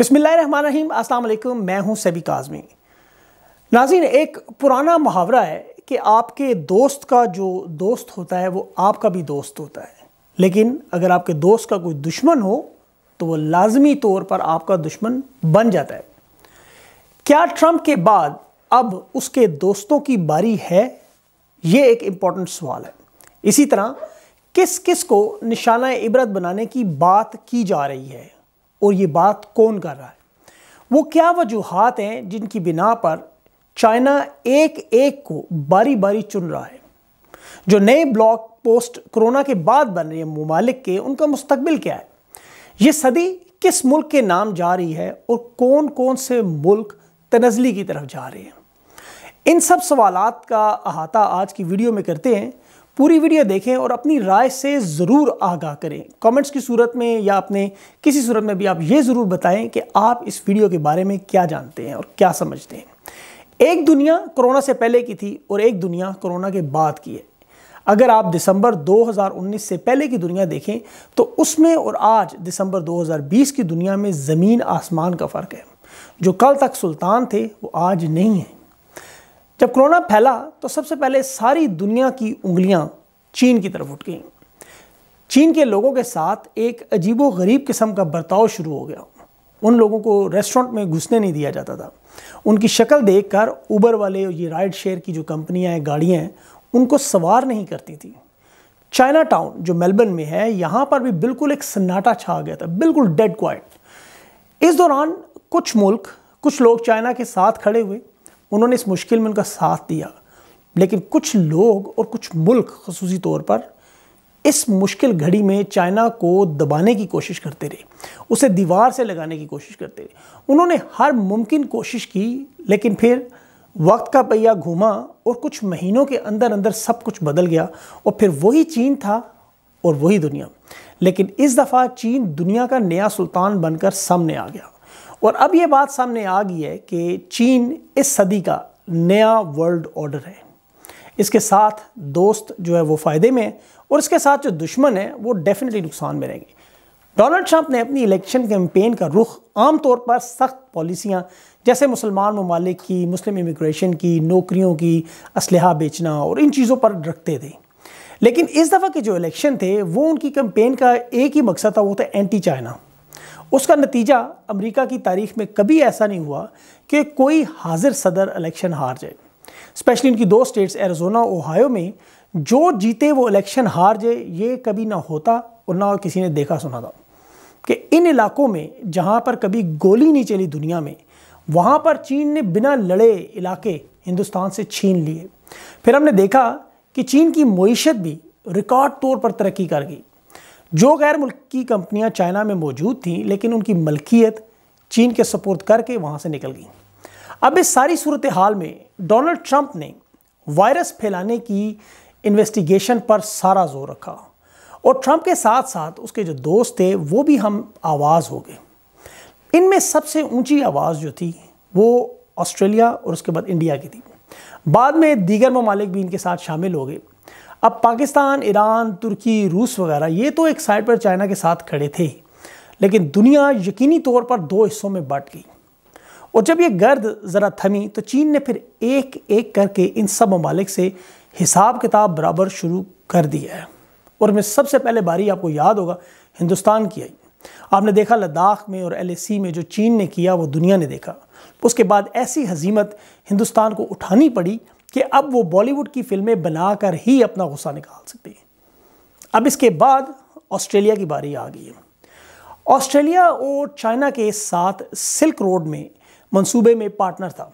अस्सलाम वालेकुम मैं हूं सबी काजमी नाजीन एक पुराना मुहावरा है कि आपके दोस्त का जो दोस्त होता है वो आपका भी दोस्त होता है लेकिन अगर आपके दोस्त का कोई दुश्मन हो तो वो लाजमी तौर पर आपका दुश्मन बन जाता है क्या ट्रंप के बाद अब उसके दोस्तों की बारी है ये एक इम्पॉर्टेंट सवाल है इसी तरह किस किस को निशाना इबरत बनाने की बात की जा रही है और ये बात कौन कर रहा है वो क्या वजूहत हैं जिनकी बिना पर चाइना एक एक को बारी बारी चुन रहा है जो नए ब्लॉक पोस्ट कोरोना के बाद बन रहे ममालिक के उनका मुस्तबिल क्या है ये सदी किस मुल्क के नाम जा रही है और कौन कौन से मुल्क तनजली की तरफ जा रहे हैं इन सब सवालात का अहाता आज की वीडियो में करते हैं पूरी वीडियो देखें और अपनी राय से ज़रूर आगाह करें कमेंट्स की सूरत में या अपने किसी सूरत में भी आप ये ज़रूर बताएं कि आप इस वीडियो के बारे में क्या जानते हैं और क्या समझते हैं एक दुनिया कोरोना से पहले की थी और एक दुनिया कोरोना के बाद की है अगर आप दिसंबर 2019 से पहले की दुनिया देखें तो उसमें और आज दिसंबर 2020 की दुनिया में ज़मीन आसमान का फ़र्क है जो कल तक सुल्तान थे वो आज नहीं है जब कोरोना फैला तो सबसे पहले सारी दुनिया की उंगलियां चीन की तरफ उठ गईं चीन के लोगों के साथ एक अजीबो गरीब किस्म का बर्ताव शुरू हो गया उन लोगों को रेस्टोरेंट में घुसने नहीं दिया जाता था उनकी शक्ल देख कर ऊबर वाले और ये राइड शेयर की जो कंपनियाँ हैं गाड़ियाँ हैं उनको सवार नहीं करती थी चाइना टाउन जो मेलबर्न में है यहाँ पर भी बिल्कुल एक सन्नाटा छा गया था बिल्कुल डेड क्वाइट इस दौरान कुछ मुल्क कुछ लोग चाइना के साथ खड़े हुए उन्होंने इस मुश्किल में उनका साथ दिया लेकिन कुछ लोग और कुछ मुल्क खसूसी तौर पर इस मुश्किल घड़ी में चाइना को दबाने की कोशिश करते रहे उसे दीवार से लगाने की कोशिश करते रहे उन्होंने हर मुमकिन कोशिश की लेकिन फिर वक्त का पहिया घूमा और कुछ महीनों के अंदर अंदर सब कुछ बदल गया और फिर वही चीन था और वही दुनिया लेकिन इस दफ़ा चीन दुनिया का नया सुल्तान बनकर सामने आ गया और अब ये बात सामने आ गई है कि चीन इस सदी का नया वर्ल्ड ऑर्डर है इसके साथ दोस्त जो है वो फ़ायदे में है और इसके साथ जो दुश्मन है वो डेफिनेटली नुकसान में रहेंगे डोनाल्ड ट्रंप ने अपनी इलेक्शन कैंपेन का रुख आम तौर पर सख्त पॉलिसियाँ जैसे मुसलमान ममालिक की मुस्लिम इमिग्रेशन की नौकरियों की इसल बेचना और इन चीज़ों पर रखते थे लेकिन इस दफ़ा के जो इलेक्शन थे वो उनकी कैंपेन का एक ही मकसद था वो था एंटी चाइना उसका नतीजा अमेरिका की तारीख में कभी ऐसा नहीं हुआ कि कोई हाजिर सदर इलेक्शन हार जाए स्पेशली उनकी दो स्टेट्स एरिजोना ओहायो में जो जीते वो इलेक्शन हार जाए ये कभी ना होता और ना किसी ने देखा सुना था कि इन इलाकों में जहाँ पर कभी गोली नहीं चली दुनिया में वहाँ पर चीन ने बिना लड़े इलाके हिंदुस्तान से छीन लिए फिर हमने देखा कि चीन की मीशत भी रिकॉर्ड तौर पर तरक्की कर गई जो गैर मुल्की कंपनियां चाइना में मौजूद थीं लेकिन उनकी मलकियत चीन के सपोर्ट करके वहाँ से निकल गई अब इस सारी सूरत हाल में डोनाल्ड ट्रंप ने वायरस फैलाने की इन्वेस्टिगेशन पर सारा जोर रखा और ट्रंप के साथ साथ उसके जो दोस्त थे वो भी हम आवाज़ हो गए इनमें सबसे ऊंची आवाज़ जो थी वो ऑस्ट्रेलिया और उसके बाद इंडिया की थी बाद में दीगर ममालिक भी इनके साथ शामिल हो गए अब पाकिस्तान ईरान तुर्की रूस वगैरह ये तो एक साइड पर चाइना के साथ खड़े थे लेकिन दुनिया यकीनी तौर पर दो हिस्सों में बांट गई और जब ये गर्द ज़रा थमी तो चीन ने फिर एक एक करके इन सब ममालिक से हिसाब किताब बराबर शुरू कर दिया है और में सबसे पहले बारी आपको याद होगा हिंदुस्तान की आई आपने देखा लद्दाख में और एल में जो चीन ने किया वो दुनिया ने देखा उसके बाद ऐसी हजीमत हिंदुस्तान को उठानी पड़ी कि अब वो बॉलीवुड की फिल्में बनाकर ही अपना गुस्सा निकाल सकती हैं अब इसके बाद ऑस्ट्रेलिया की बारी आ गई है ऑस्ट्रेलिया और चाइना के साथ सिल्क रोड में मंसूबे में पार्टनर था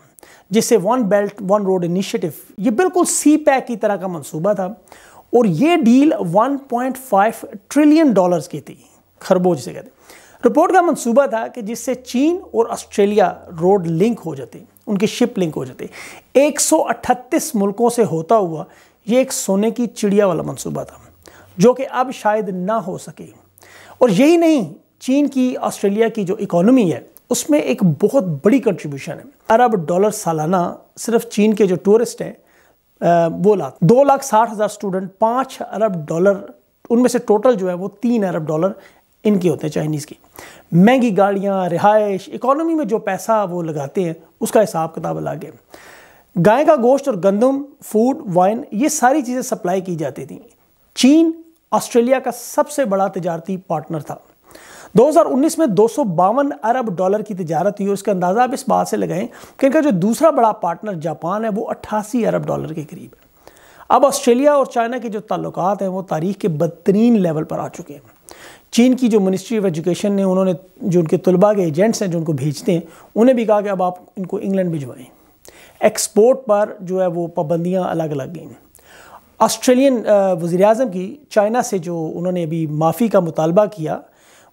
जिसे one belt one road initiative ये बिल्कुल सी पैक की तरह का मंसूबा था और ये डील 1.5 ट्रिलियन डॉलर्स की थी खरबोज से कहते रिपोर्ट का मंसूबा था कि जिससे चीन और ऑस्ट्रेलिया रोड लिंक हो जाती उनकी शिप लिंक हो जाती है 138 मुल्कों से होता हुआ ये एक सोने की चिड़िया वाला मंसूबा था जो कि अब शायद ना हो सके और यही नहीं चीन की ऑस्ट्रेलिया की जो इकोनॉमी है उसमें एक बहुत बड़ी कंट्रीब्यूशन है अरब डॉलर सालाना सिर्फ चीन के जो टूरिस्ट हैं वो लाख दो लाख साठ हज़ार स्टूडेंट पाँच अरब डॉलर उनमें से टोटल जो है वो तीन अरब डॉलर इनके होते हैं चाइनीज़ की महंगी गाड़ियाँ रिहाइश इकोनॉमी में जो पैसा वो लगाते हैं उसका हिसाब किताब अलग है गाय का गोश्त और गंदम फूड वाइन ये सारी चीज़ें सप्लाई की जाती थी चीन ऑस्ट्रेलिया का सबसे बड़ा तजारती पार्टनर था 2019 में दो अरब डॉलर की तजारत हुई उसका अंदाज़ा आप इस बात से लगाएं कि इनका जो दूसरा बड़ा पार्टनर जापान है वो अट्ठासी अरब डॉलर के करीब है अब ऑस्ट्रेलिया और चाइना के जो ताल्लुक हैं वो तारीख के बदतरीन लेवल पर आ चुके हैं चीन की जो मिनिस्ट्री ऑफ एजुकेशन ने उन्होंने जो उनके तलबा के एजेंट्स हैं जो उनको भेजते हैं उन्हें भी कहा कि अब आप इनको इंग्लैंड भिजवाएं एक्सपोर्ट पर जो है वो पाबंदियाँ अलग अलग गई ऑस्ट्रेलियन वज़ी अजम की चाइना से जो उन्होंने अभी माफ़ी का मुतालबा किया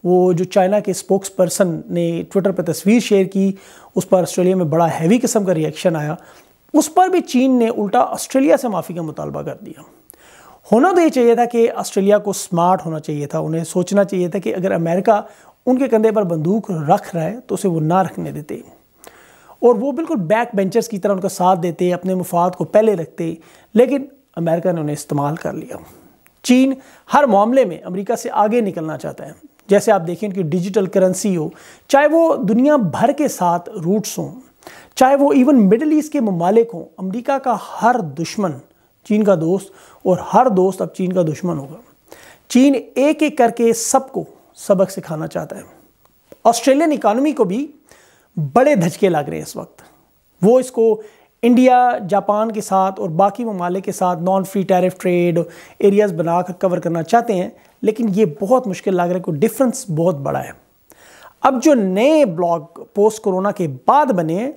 वो जो चाइना के स्पोक्स पर्सन ने ट्विटर पर तस्वीर शेयर की उस पर ऑस्ट्रेलिया में बड़ा हैवी किस्म का रिएक्शन आया उस पर भी चीन ने उल्टा ऑस्ट्रेलिया से माफ़ी का मुतालबा कर दिया होना तो ये चाहिए था कि ऑस्ट्रेलिया को स्मार्ट होना चाहिए था उन्हें सोचना चाहिए था कि अगर अमेरिका उनके कंधे पर बंदूक रख रहा है तो उसे वो ना रखने देते और वो बिल्कुल बैक बेंचर्स की तरह उनका साथ देते अपने मुफाद को पहले रखते लेकिन अमेरिका ने उन्हें इस्तेमाल कर लिया चीन हर मामले में अमेरिका से आगे निकलना चाहता है जैसे आप देखें कि डिजिटल करेंसी हो चाहे वो दुनिया भर के साथ रूट्स हों चाहे वो इवन मिडल ईस्ट के ममालिक हों अमरीका का हर दुश्मन चीन का दोस्त और हर दोस्त अब चीन का दुश्मन होगा चीन एक एक करके सबको सबक सिखाना चाहता है ऑस्ट्रेलियन इकानमी को भी बड़े धचके लग रहे हैं इस वक्त वो इसको इंडिया जापान के साथ और बाकी ममालिक के साथ non free tariff trade areas बनाकर कवर करना चाहते हैं लेकिन ये बहुत मुश्किल लग रहा है क्योंकि डिफरेंस बहुत बड़ा है अब जो नए ब्लॉग पोस्ट कोरोना के बाद बने हैं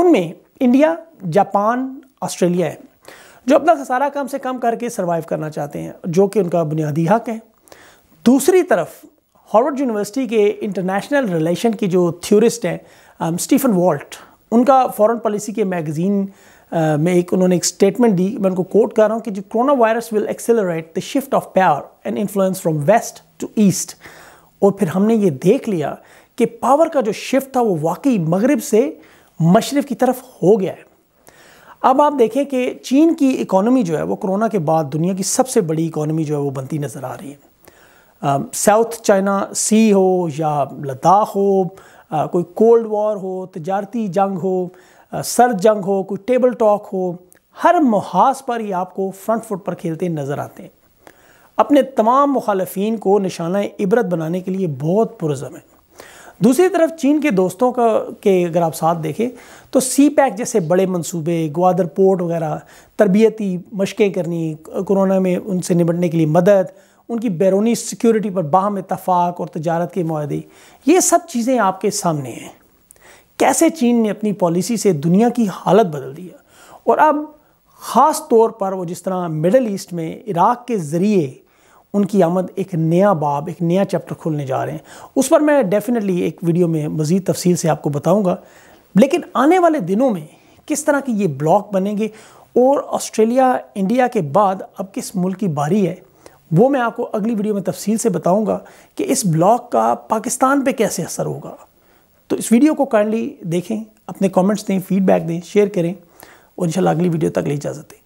उनमें इंडिया जापान ऑस्ट्रेलिया है जो अपना खसारा कम से कम करके सर्वाइव करना चाहते हैं जो कि उनका बुनियादी हक है दूसरी तरफ हॉर्वर्ड यूनिवर्सिटी के इंटरनेशनल रिलेशन की जो थ्योरिस्ट हैं स्टीफन um, वॉल्ट उनका फॉरेन पॉलिसी के मैगज़ीन uh, में एक उन्होंने एक स्टेटमेंट दी मैं उनको कोट कर रहा हूँ कि जो corona virus will accelerate the shift of power and influence from west to east और फिर हमने ये देख लिया कि पावर का जो शिफ्ट था वो वाकई मगरब से मशरफ़ की तरफ हो गया है अब आप देखें कि चीन की इकोनॉमी जो है वो कोरोना के बाद दुनिया की सबसे बड़ी इकोनॉमी जो है वो बनती नज़र आ रही है साउथ चाइना सी हो या लद्दाख हो आ, कोई कोल्ड वॉर हो तजारती जंग हो आ, सर जंग हो कोई टेबल टॉक हो हर मुहाज पर ही आपको फ्रंट फुट पर खेलते नज़र आते हैं अपने तमाम मुखालफी को निशाना इबरत बनाने के लिए बहुत पुरज़म है दूसरी तरफ चीन के दोस्तों का के अगर आप साथ देखें तो सी पैक जैसे बड़े मंसूबे ग्वादर पोर्ट वगैरह तरबियती मशक़ें करनी कोरोना में उनसे निपटने के लिए मदद उनकी बैरूनी सिक्योरिटी पर बाहम इतफाक़ और तजारत के माहदे ये सब चीज़ें आपके सामने हैं कैसे चीन ने अपनी पॉलिसी से दुनिया की हालत बदल दिया और अब ख़ास तौर पर वो जिस तरह मिडल ईस्ट में इराक़ के ज़रिए उनकी आमद एक नया बाब एक नया चैप्टर खोलने जा रहे हैं उस पर मैं डेफिनेटली एक वीडियो में मज़ीद तफसील से आपको बताऊँगा लेकिन आने वाले दिनों में किस तरह के ये ब्लॉक बनेंगे और ऑस्ट्रेलिया इंडिया के बाद अब किस मुल्क की बारी है वो मैं आपको अगली वीडियो में तफसील से बताऊंगा कि इस ब्लॉक का पाकिस्तान पे कैसे असर होगा तो इस वीडियो को काइंडली देखें अपने कमेंट्स दें फीडबैक दें शेयर करें और इंशाल्लाह अगली वीडियो तक ले इजाज़त दें